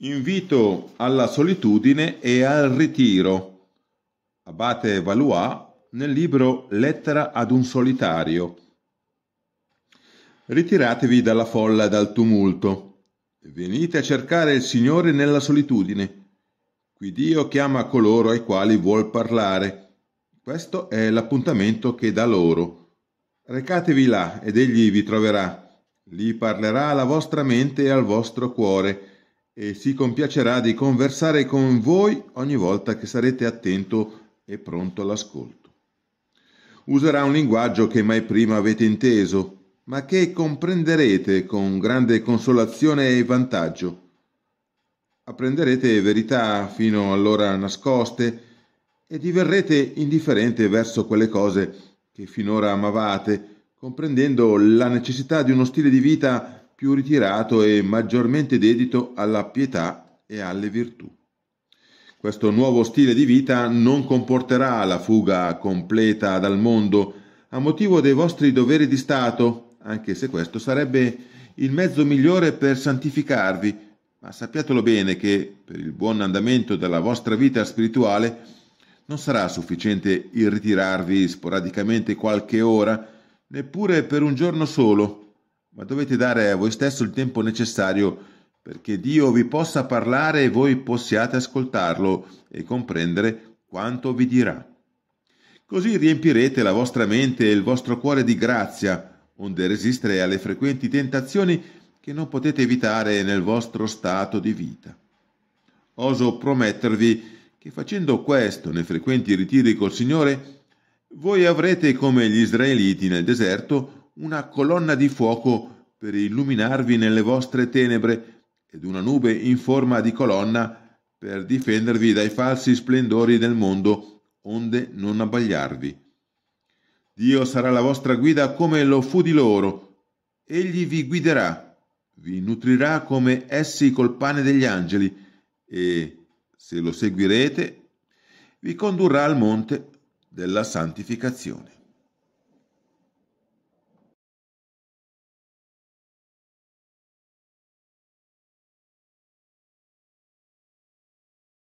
Invito alla solitudine e al ritiro. Abate Valois nel libro Lettera ad un solitario. Ritiratevi dalla folla e dal tumulto. Venite a cercare il Signore nella solitudine. Qui Dio chiama coloro ai quali vuol parlare. Questo è l'appuntamento che dà loro. Recatevi là ed egli vi troverà. Lì parlerà alla vostra mente e al vostro cuore e si compiacerà di conversare con voi ogni volta che sarete attento e pronto all'ascolto. Userà un linguaggio che mai prima avete inteso, ma che comprenderete con grande consolazione e vantaggio. Apprenderete verità fino allora nascoste e diverrete indifferente verso quelle cose che finora amavate, comprendendo la necessità di uno stile di vita più ritirato e maggiormente dedito alla pietà e alle virtù. Questo nuovo stile di vita non comporterà la fuga completa dal mondo a motivo dei vostri doveri di Stato, anche se questo sarebbe il mezzo migliore per santificarvi, ma sappiatelo bene che per il buon andamento della vostra vita spirituale non sarà sufficiente il ritirarvi sporadicamente qualche ora, neppure per un giorno solo ma dovete dare a voi stesso il tempo necessario perché Dio vi possa parlare e voi possiate ascoltarlo e comprendere quanto vi dirà. Così riempirete la vostra mente e il vostro cuore di grazia, onde resistere alle frequenti tentazioni che non potete evitare nel vostro stato di vita. Oso promettervi che facendo questo nei frequenti ritiri col Signore, voi avrete come gli israeliti nel deserto una colonna di fuoco per illuminarvi nelle vostre tenebre ed una nube in forma di colonna per difendervi dai falsi splendori del mondo, onde non abbagliarvi. Dio sarà la vostra guida come lo fu di loro. Egli vi guiderà, vi nutrirà come essi col pane degli angeli e, se lo seguirete, vi condurrà al monte della santificazione.